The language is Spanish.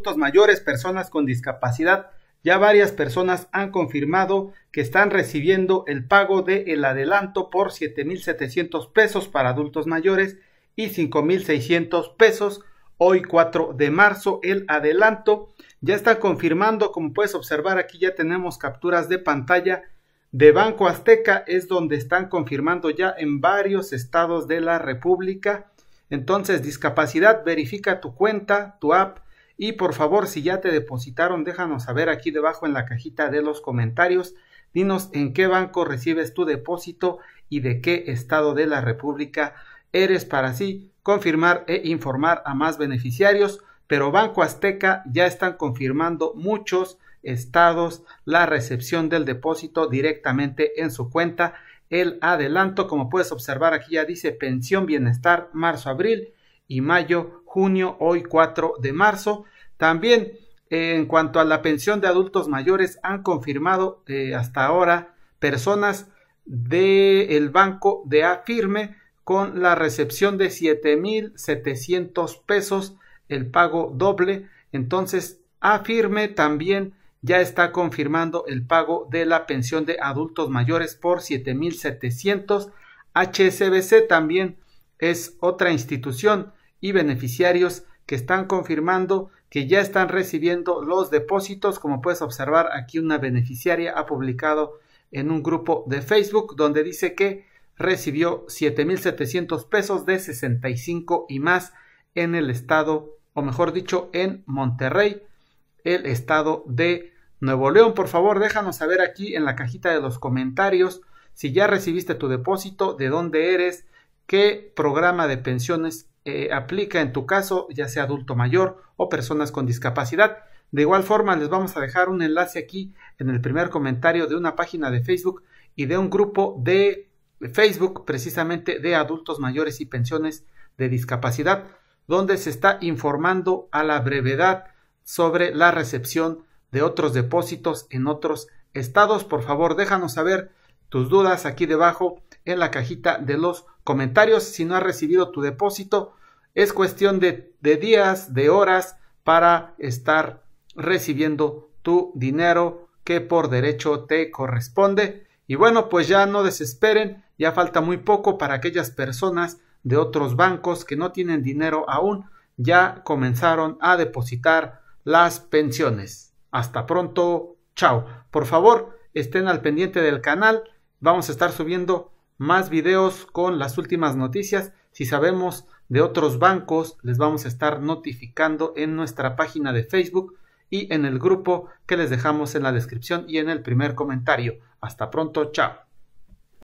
adultos mayores, personas con discapacidad. Ya varias personas han confirmado que están recibiendo el pago del adelanto por 7.700 pesos para adultos mayores y 5.600 pesos. Hoy 4 de marzo el adelanto ya está confirmando, como puedes observar aquí ya tenemos capturas de pantalla de Banco Azteca, es donde están confirmando ya en varios estados de la República. Entonces, discapacidad, verifica tu cuenta, tu app y por favor, si ya te depositaron, déjanos saber aquí debajo en la cajita de los comentarios. Dinos en qué banco recibes tu depósito y de qué estado de la República eres para así confirmar e informar a más beneficiarios. Pero Banco Azteca ya están confirmando muchos estados la recepción del depósito directamente en su cuenta. El adelanto, como puedes observar aquí ya dice pensión bienestar marzo-abril y mayo, junio, hoy 4 de marzo. También eh, en cuanto a la pensión de adultos mayores, han confirmado eh, hasta ahora personas del banco de Afirme con la recepción de 7.700 pesos, el pago doble. Entonces, Afirme también ya está confirmando el pago de la pensión de adultos mayores por 7.700. HSBC también es otra institución y beneficiarios que están confirmando que ya están recibiendo los depósitos. Como puedes observar, aquí una beneficiaria ha publicado en un grupo de Facebook donde dice que recibió 7.700 pesos de 65 y más en el estado, o mejor dicho, en Monterrey, el estado de Nuevo León. Por favor, déjanos saber aquí en la cajita de los comentarios si ya recibiste tu depósito, de dónde eres, qué programa de pensiones eh, aplica en tu caso, ya sea adulto mayor o personas con discapacidad. De igual forma, les vamos a dejar un enlace aquí en el primer comentario de una página de Facebook y de un grupo de Facebook precisamente de adultos mayores y pensiones de discapacidad, donde se está informando a la brevedad sobre la recepción de otros depósitos en otros estados. Por favor, déjanos saber tus dudas aquí debajo en la cajita de los comentarios. Si no has recibido tu depósito, es cuestión de, de días, de horas para estar recibiendo tu dinero que por derecho te corresponde. Y bueno, pues ya no desesperen, ya falta muy poco para aquellas personas de otros bancos que no tienen dinero aún, ya comenzaron a depositar las pensiones. Hasta pronto, chao. Por favor, estén al pendiente del canal, vamos a estar subiendo más videos con las últimas noticias. Si sabemos de otros bancos, les vamos a estar notificando en nuestra página de Facebook y en el grupo que les dejamos en la descripción y en el primer comentario. Hasta pronto, chao.